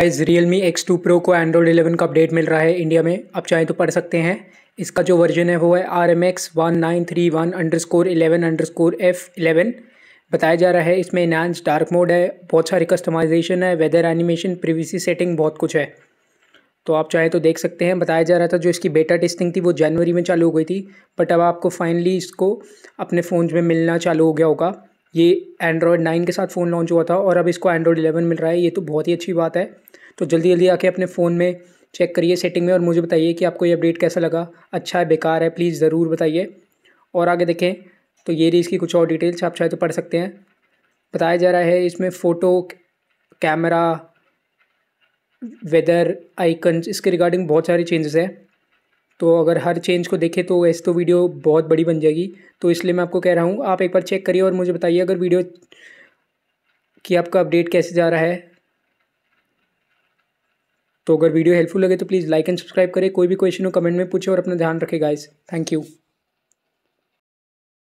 guys Realme X two Pro को Android eleven का update मिल रहा है इंडिया में आप चाहें तो पढ़ सकते हैं इसका जो वर्जन है वो है R M X one nine three one underscore eleven underscore F eleven बताया जा रहा है इसमें इनहस डार्क मोड है बहुत सारी कस्टमाइजेशन है वेदर एनिमेशन प्रीवीसी सेटिंग बहुत कुछ है तो आप चाहें तो देख सकते हैं बताया जा रहा था जो इसकी बेटा टेस्टिंग थी वो जनवरी में चालू हो गई थी बट अब आपको फाइनली इसको अपने फ़ोन में मिलना चालू हो गया होगा ये एंड्रॉयड नाइन के साथ फ़ोन लॉन्च हुआ था और अब इसको एंड्रॉयड इलेवन मिल रहा है ये तो बहुत ही अच्छी बात है तो जल्दी जल्दी आके अपने फ़ोन में चेक करिए सेटिंग में और मुझे बताइए कि आपको ये अपडेट कैसा लगा अच्छा है बेकार है प्लीज़ ज़रूर बताइए और आगे देखें तो ये रही इसकी कुछ और डिटेल्स आप चाहे तो पढ़ सकते हैं बताया जा रहा है इसमें फ़ोटो कैमरा वेदर आइकन्स इसके रिगार्डिंग बहुत सारे चेंजेस हैं तो अगर हर चेंज को देखें तो ऐसे तो वीडियो बहुत बड़ी बन जाएगी तो इसलिए मैं आपको कह रहा हूँ आप एक बार चेक करिए और मुझे बताइए अगर वीडियो कि आपका अपडेट कैसे जा रहा है तो अगर वीडियो हेल्पफुल लगे तो प्लीज़ लाइक एंड सब्सक्राइब करें कोई भी क्वेश्चन हो कमेंट में पूछे और अपना ध्यान रखें गाइस थैंक यू